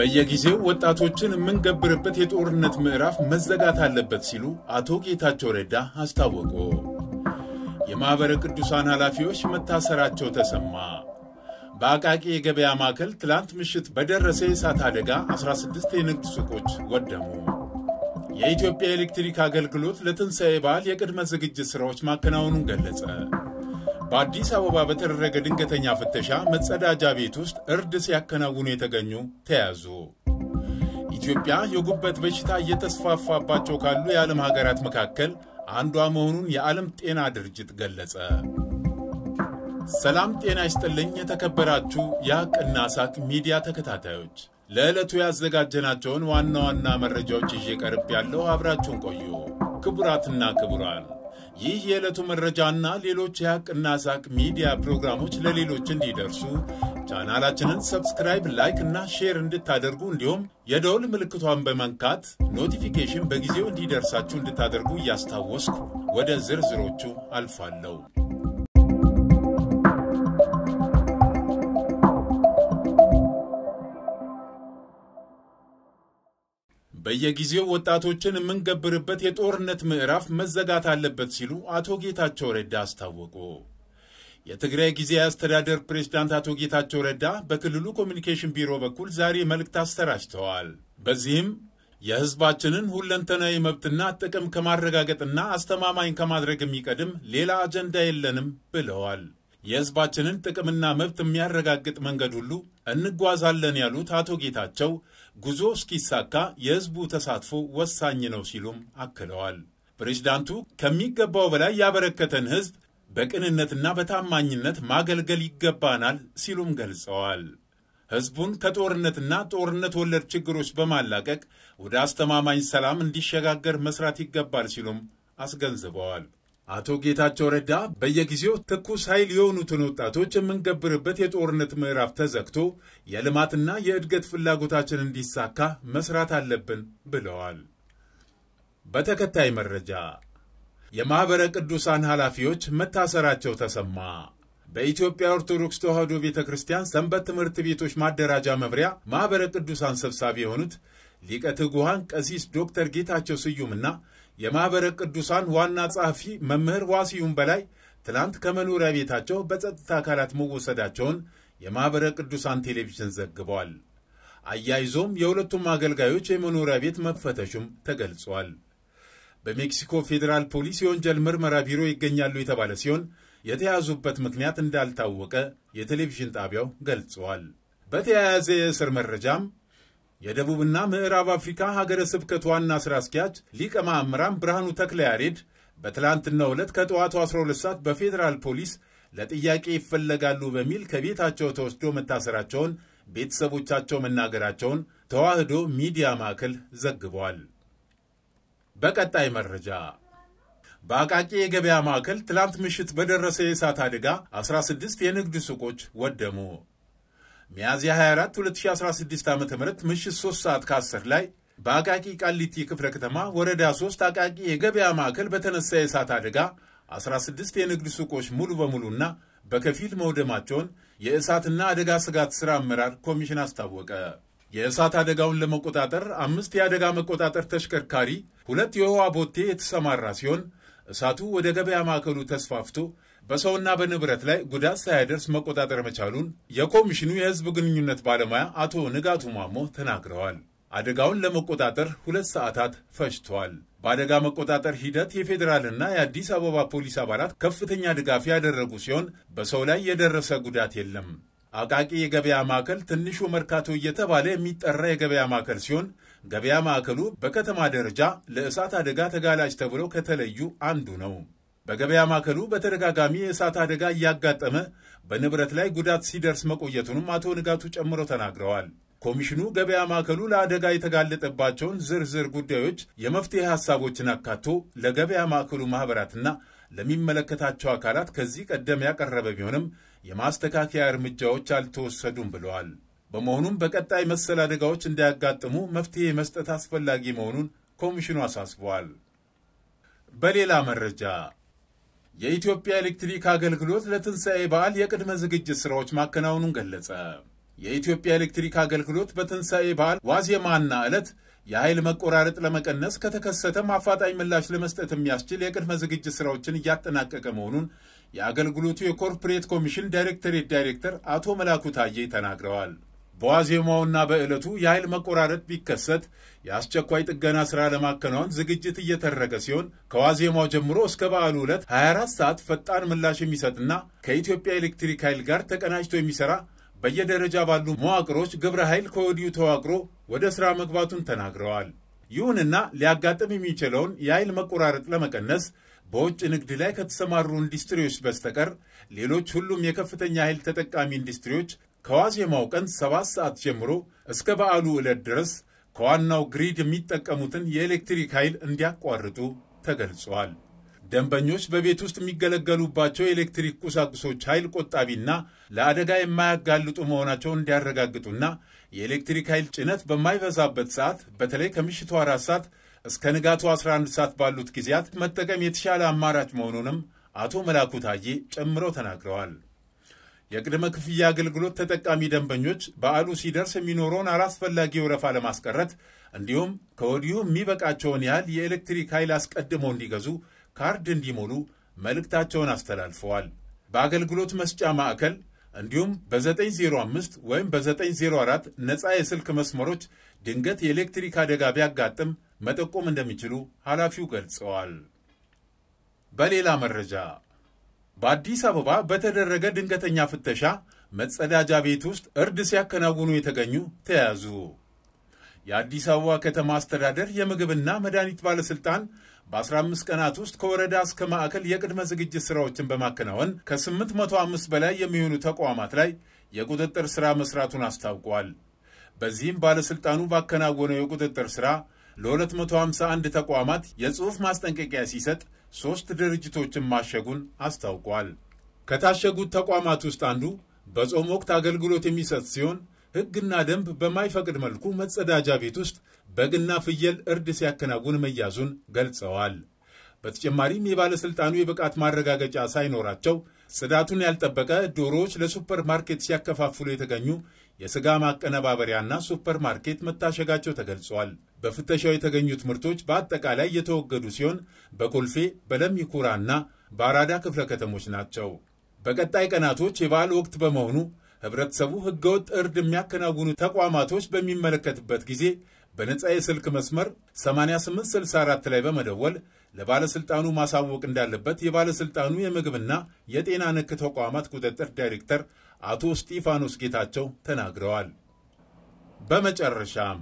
በየጊዜው ወጣቶችን የምንገብርበት የጦርነት ምዕራፍ መዘጋት አለበት ሲሉ አቶ ጌታቸው ረዳ አስታወቁ። የማኅበረ ቅዱሳን ኃላፊዎች መታሰራቸው ተሰማ። በአቃቂ የገበያ ማዕከል ትላንት ምሽት በደረሰ የእሳት አደጋ 16 የንግድ ሱቆች ወደሙ። የኢትዮጵያ ኤሌክትሪክ አገልግሎት ለትንሣኤ በዓል የቅድመ ዝግጅት ሥራዎች ማከናወኑን ገለጸ። በአዲስ አበባ በተደረገ ድንገተኛ ፍተሻ መጸዳጃ ቤት ውስጥ እርድ ሲያከናውኑ የተገኙ ተያዙ። ኢትዮጵያ የጉበት በሽታ እየተስፋፋባቸው ካሉ የዓለም ሀገራት መካከል አንዷ መሆኑን የዓለም ጤና ድርጅት ገለጸ። ሰላም ጤና ይስጥልኝ። የተከበራችሁ የሐቅና ሳቅ ሚዲያ ተከታታዮች ለዕለቱ ያዘጋጀናቸውን ዋና ዋና መረጃዎች ይዤ ቀርብ ያለው አብራችሁን ቆዩ። ክቡራትና ክቡራን ይህ የዕለቱ መረጃና ሌሎች የሐቅና ሳቅ ሚዲያ ፕሮግራሞች ለሌሎች እንዲደርሱ ቻናላችንን ሰብስክራይብ፣ ላይክ እና ሼር እንድታደርጉ እንዲሁም የደውል ምልክቷን በመንካት ኖቲፊኬሽን በጊዜው እንዲደርሳችሁ እንድታደርጉ እያስታወስኩ ወደ ዝርዝሮቹ አልፋለሁ። በየጊዜው ወጣቶችን የምንገብርበት የጦርነት ምዕራፍ መዘጋት አለበት ሲሉ አቶ ጌታቸው ረዳ አስታወቁ። የትግራይ ጊዜያዊ አስተዳደር ፕሬዝዳንት አቶ ጌታቸው ረዳ በክልሉ ኮሚኒኬሽን ቢሮ በኩል ዛሬ መልእክት አሰራጭተዋል። በዚህም የህዝባችንን ሁለንተናዊ መብትና ጥቅም ከማረጋገጥና አስተማማኝ ከማድረግ የሚቀድም ሌላ አጀንዳ የለንም ብለዋል። የሕዝባችንን ጥቅምና መብት የሚያረጋግጥ መንገድ ሁሉ እንጓዛለን ያሉት አቶ ጌታቸው ጉዞ እስኪሳካ የሕዝቡ ተሳትፎ ወሳኝ ነው ሲሉም አክለዋል። ፕሬዚዳንቱ ከሚገባው በላይ ያበረከተን ሕዝብ በቅንነትና በታማኝነት ማገልገል ይገባናል ሲሉም ገልጸዋል። ሕዝቡን ከጦርነትና ጦርነት ወለድ ችግሮች በማላቀቅ ወደ አስተማማኝ ሰላም እንዲሸጋገር መስራት ይገባል ሲሉም አስገንዝበዋል። አቶ ጌታቸው ረዳ በየጊዜው ትኩስ ኃይል የሆኑትን ወጣቶች የምንገብርበት የጦርነት ምዕራፍ ተዘግቶ የልማትና የእድገት ፍላጎታችን እንዲሳካ መስራት አለብን ብለዋል። በተከታይ መረጃ የማኅበረ ቅዱሳን ኃላፊዎች መታሰራቸው ተሰማ። በኢትዮጵያ ኦርቶዶክስ ተዋሕዶ ቤተ ክርስቲያን ሰንበት ትምህርት ቤቶች ማደራጃ መምሪያ ማኅበረ ቅዱሳን ሰብሳቢ የሆኑት ሊቀ ትጉሃን ቀሲስ ዶክተር ጌታቸው ስዩምና የማኅበረ ቅዱሳን ዋና ጸሐፊ መምህር ዋሲዩም በላይ ትላንት ከመኖሪያ ቤታቸው በጸጥታ አካላት መወሰዳቸውን የማኅበረ ቅዱሳን ቴሌቪዥን ዘግበዋል። አያይዞም የሁለቱም አገልጋዮች የመኖሪያ ቤት መፈተሹም ተገልጿል። በሜክሲኮ ፌዴራል ፖሊስ የወንጀል ምርመራ ቢሮ ይገኛሉ የተባለ ሲሆን የተያዙበት ምክንያት እንዳልታወቀ የቴሌቪዥን ጣቢያው ገልጸዋል። በተያያዘ የእስር መረጃም የደቡብና ምዕራብ አፍሪካ ሀገረ ስብከት ዋና ሥራ አስኪያጅ ሊቀ ማእምራን ብርሃኑ ተክለ ያሬድ በትላንትናው ዕለት ከጠዋቱ 12 ሰዓት በፌዴራል ፖሊስ ለጥያቄ ይፈለጋሉ በሚል ከቤታቸው ተወስዶ መታሰራቸውን ቤተሰቦቻቸው መናገራቸውን ተዋህዶ ሚዲያ ማዕከል ዘግቧል። በቀጣይ መረጃ በአቃቂ የገበያ ማዕከል ትላንት ምሽት በደረሰ የእሳት አደጋ 16 የንግድ ሱቆች ወደሙ። ሚያዝያ 24 2016 ዓ ም ምሽት 3 ሰዓት ከ10 ላይ በአቃቂ ቃሊቲ ክፍለ ከተማ ወረዳ 3 አቃቂ የገበያ ማዕከል በተነሳ የእሳት አደጋ 16 የንግድ ሱቆች ሙሉ በሙሉና በከፊል መውደማቸውን የእሳትና አደጋ ስጋት ሥራ አመራር ኮሚሽን አስታወቀ። የእሳት አደጋውን ለመቆጣጠር አምስት የአደጋ መቆጣጠር ተሽከርካሪ፣ ሁለት የውሃ ቦቴ የተሰማራ ሲሆን እሳቱ ወደ ገበያ ማዕከሉ ተስፋፍቶ በሰውና በንብረት ላይ ጉዳት ሳያደርስ መቆጣጠር መቻሉን የኮሚሽኑ የሕዝብ ግንኙነት ባለሙያ አቶ ንጋቱ ማሞ ተናግረዋል። አደጋውን ለመቆጣጠር ሁለት ሰዓታት ፈጅቷል። በአደጋ መቆጣጠር ሂደት የፌዴራልና የአዲስ አበባ ፖሊስ አባላት ከፍተኛ ድጋፍ ያደረጉ ሲሆን በሰው ላይ የደረሰ ጉዳት የለም። አቃቂ የገበያ ማዕከል ትንሹ መርካቶ እየተባለ የሚጠራ የገበያ ማዕከል ሲሆን ገበያ ማዕከሉ በከተማ ደረጃ ለእሳት አደጋ ተጋላጭ ተብለው ከተለዩ አንዱ ነው። በገበያ ማዕከሉ በተደጋጋሚ የእሳት አደጋ እያጋጠመ በንብረት ላይ ጉዳት ሲደርስ መቆየቱንም አቶ ንጋቱ ጨምሮ ተናግረዋል። ኮሚሽኑ ገበያ ማዕከሉ ለአደጋ የተጋለጠባቸውን ዝርዝር ጉዳዮች የመፍትሄ ሀሳቦችን አካቶ ለገበያ ማዕከሉ ማኅበራትና ለሚመለከታቸው አካላት ከዚህ ቀደም ያቀረበ ቢሆንም የማስተካከያ እርምጃዎች አልተወሰዱም ብለዋል። በመሆኑም በቀጣይ መሰል አደጋዎች እንዳያጋጥሙ መፍትሄ መስጠት አስፈላጊ መሆኑን ኮሚሽኑ አሳስበዋል። በሌላ መረጃ የኢትዮጵያ ኤሌክትሪክ አገልግሎት ለትንሣኤ በዓል የቅድመ ዝግጅት ሥራዎች ማከናወኑን ገለጸ። የኢትዮጵያ ኤሌክትሪክ አገልግሎት በትንሣኤ በዓል ዋዜማና ዕለት የኃይል መቆራረጥ ለመቀነስ ከተከሰተም አፋጣኝ ምላሽ ለመስጠት የሚያስችል የቅድመ ዝግጅት ሥራዎችን እያጠናቀቀ መሆኑን የአገልግሎቱ የኮርፖሬት ኮሚሽን ዳይሬክተሬት ዳይሬክተር አቶ መላኩ ታዬ ተናግረዋል። በዋዜማውና በዕለቱ የኃይል መቆራረጥ ቢከሰት የአስቸኳይ ጥገና ሥራ ለማከናወን ዝግጅት እየተደረገ ሲሆን ከዋዜማው ጀምሮ እስከ በዓሉ ዕለት 24 ሰዓት ፈጣን ምላሽ የሚሰጥና ከኢትዮጵያ ኤሌክትሪክ ኃይል ጋር ተቀናጅቶ የሚሠራ በየደረጃ ባሉ መዋቅሮች ግብረ ኃይል ከወዲሁ ተዋቅሮ ወደ ሥራ መግባቱን ተናግረዋል። ይሁንና ሊያጋጥም የሚችለውን የኃይል መቆራረጥ ለመቀነስ በውጭ ንግድ ላይ ከተሰማሩ ኢንዱስትሪዎች በስተቀር ሌሎች ሁሉም የከፍተኛ ኃይል ተጠቃሚ ኢንዱስትሪዎች ከዋዜማው ቀን ሰባት ሰዓት ጀምሮ እስከ በዓሉ ዕለት ድረስ ከዋናው ግሪድ የሚጠቀሙትን የኤሌክትሪክ ኃይል እንዲያቋርጡ ተገልጿል። ደንበኞች በቤት ውስጥ የሚገለገሉባቸው የኤሌክትሪክ ቁሳቁሶች ኃይል ቆጣቢና ለአደጋ የማያጋልጡ መሆናቸውን እንዲያረጋግጡና የኤሌክትሪክ ኃይል ጭነት በማይበዛበት ሰዓት በተለይ ከምሽቱ አራት ሰዓት እስከ ንጋቱ 11 ሰዓት ባሉት ጊዜያት መጠቀም የተሻለ አማራጭ መሆኑንም አቶ መላኩ ታዬ ጨምረው ተናግረዋል። የቅድመ ክፍያ አገልግሎት ተጠቃሚ ደንበኞች በዓሉ ሲደርስ የሚኖረውን አላስፈላጊ ወረፋ ለማስቀረት እንዲሁም ከወዲሁ የሚበቃቸውን ያህል የኤሌክትሪክ ኃይል አስቀድመው እንዲገዙ ካርድ እንዲሞሉ መልእክታቸውን አስተላልፈዋል። በአገልግሎት መስጫ ማዕከል እንዲሁም በ905 ወይም በ904 ነፃ የስልክ መስመሮች ድንገት የኤሌክትሪክ አደጋ ቢያጋጥም መጠቆም እንደሚችሉ ኃላፊው ገልጸዋል። በሌላ መረጃ በአዲስ አበባ በተደረገ ድንገተኛ ፍተሻ መጸዳጃ ቤት ውስጥ እርድ ሲያከናውኑ የተገኙ ተያዙ። የአዲስ አበባ ከተማ አስተዳደር የምግብና መድኃኒት ባለሥልጣን በ15 ቀናት ውስጥ ከወረዳ እስከ ማዕከል የቅድመ ዝግጅት ሥራዎችን በማከናወን ከ805 በላይ የሚሆኑ ተቋማት ላይ የቁጥጥር ሥራ መሥራቱን አስታውቋል። በዚህም ባለሥልጣኑ ባከናወነው የቁጥጥር ሥራ ለ251 ተቋማት የጽሑፍ ማስጠንቀቂያ ሲሰጥ ሦስት ድርጅቶችን ማሸጉን አስታውቋል። ከታሸጉት ተቋማት ውስጥ አንዱ በጾም ወቅት አገልግሎት የሚሰጥ ሲሆን ሕግና ደንብ በማይፈቅድ መልኩ መጸዳጃ ቤት ውስጥ በግና ፍየል እርድ ሲያከናውን መያዙን ገልጸዋል። በተጨማሪም የባለሥልጣኑ የብቃት ማረጋገጫ ሳይኖራቸው ጽዳቱን ያልጠበቀ ዶሮዎች ለሱፐርማርኬት ሲያከፋፍሉ የተገኙ የሥጋ ማቀነባበሪያና ሱፐርማርኬት መታሸጋቸው ተገልጿል። በፍተሻው የተገኙት ምርቶች በአጠቃላይ የተወገዱ ሲሆን በኮልፌ በለሚ ኩራና በአራዳ ክፍለ ከተሞች ናቸው። በቀጣይ ቀናቶች የበዓል ወቅት በመሆኑ ህብረተሰቡ ህገወጥ እርድ የሚያከናውኑ ተቋማቶች በሚመለከትበት ጊዜ በነፃ የስልክ መስመር 8864 ላይ በመደወል ለባለስልጣኑ ማሳወቅ እንዳለበት የባለስልጣኑ የምግብና የጤና ነክ ተቋማት ቁጥጥር ዳይሬክተር አቶ ስጢፋኖስ ጌታቸው ተናግረዋል። በመጨረሻም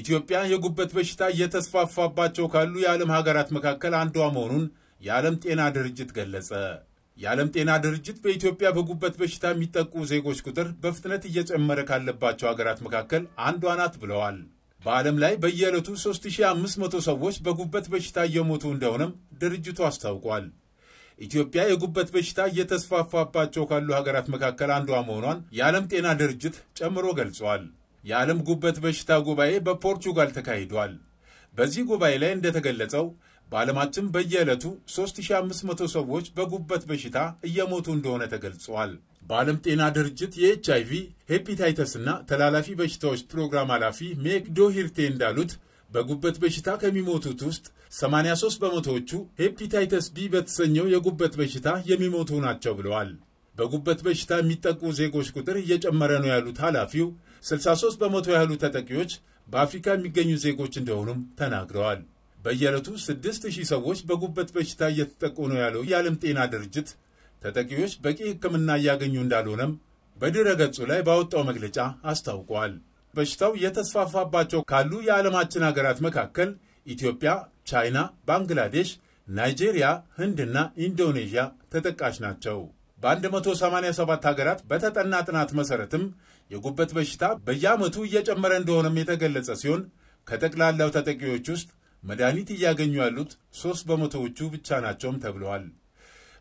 ኢትዮጵያ የጉበት በሽታ እየተስፋፋባቸው ካሉ የዓለም ሀገራት መካከል አንዷ መሆኑን የዓለም ጤና ድርጅት ገለጸ። የዓለም ጤና ድርጅት በኢትዮጵያ በጉበት በሽታ የሚጠቁ ዜጎች ቁጥር በፍጥነት እየጨመረ ካለባቸው ሀገራት መካከል አንዷ ናት ብለዋል። በዓለም ላይ በየዕለቱ 3500 ሰዎች በጉበት በሽታ እየሞቱ እንደሆነም ድርጅቱ አስታውቋል። ኢትዮጵያ የጉበት በሽታ እየተስፋፋባቸው ካሉ ሀገራት መካከል አንዷ መሆኗን የዓለም ጤና ድርጅት ጨምሮ ገልጿል። የዓለም ጉበት በሽታ ጉባኤ በፖርቹጋል ተካሂዷል። በዚህ ጉባኤ ላይ እንደተገለጸው በዓለማችን በየዕለቱ 3500 ሰዎች በጉበት በሽታ እየሞቱ እንደሆነ ተገልጿል። በዓለም ጤና ድርጅት የኤች አይቪ ሄፒታይተስና ተላላፊ በሽታዎች ፕሮግራም ኃላፊ ሜክ ዶሂርቴ እንዳሉት በጉበት በሽታ ከሚሞቱት ውስጥ 83 በመቶዎቹ ሄፒታይተስ ቢ በተሰኘው የጉበት በሽታ የሚሞቱ ናቸው ብለዋል። በጉበት በሽታ የሚጠቁ ዜጎች ቁጥር እየጨመረ ነው ያሉት ኃላፊው 63 በመቶ ያህሉ ተጠቂዎች በአፍሪካ የሚገኙ ዜጎች እንደሆኑም ተናግረዋል። በየዕለቱ ሺህ ሰዎች በጉበት በሽታ እየተጠቁ ነው ያለው የዓለም ጤና ድርጅት ተጠቂዎች በቂ ሕክምና እያገኙ እንዳልሆነም በድረ ገጹ ላይ ባወጣው መግለጫ አስታውቋል። በሽታው የተስፋፋባቸው ካሉ የዓለማችን ሀገራት መካከል ኢትዮጵያ፣ ቻይና፣ ባንግላዴሽ፣ ናይጄሪያ፣ ህንድና ኢንዶኔዥያ ተጠቃሽ ናቸው። በ187 ሀገራት በተጠና ጥናት መሠረትም የጉበት በሽታ በየዓመቱ እየጨመረ እንደሆነም የተገለጸ ሲሆን ከጠቅላላው ተጠቂዎች ውስጥ መድኃኒት እያገኙ ያሉት ሦስት በመቶዎቹ ብቻ ናቸውም ተብለዋል።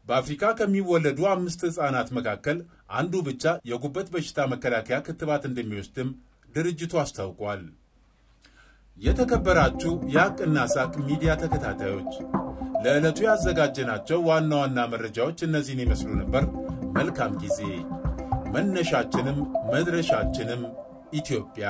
በአፍሪካ ከሚወለዱ አምስት ሕፃናት መካከል አንዱ ብቻ የጉበት በሽታ መከላከያ ክትባት እንደሚወስድም ድርጅቱ አስታውቋል። የተከበራችሁ የአቅና ሳቅ ሚዲያ ተከታታዮች ለዕለቱ ያዘጋጀናቸው ዋና ዋና መረጃዎች እነዚህን ይመስሉ ነበር። መልካም ጊዜ። መነሻችንም መድረሻችንም ኢትዮጵያ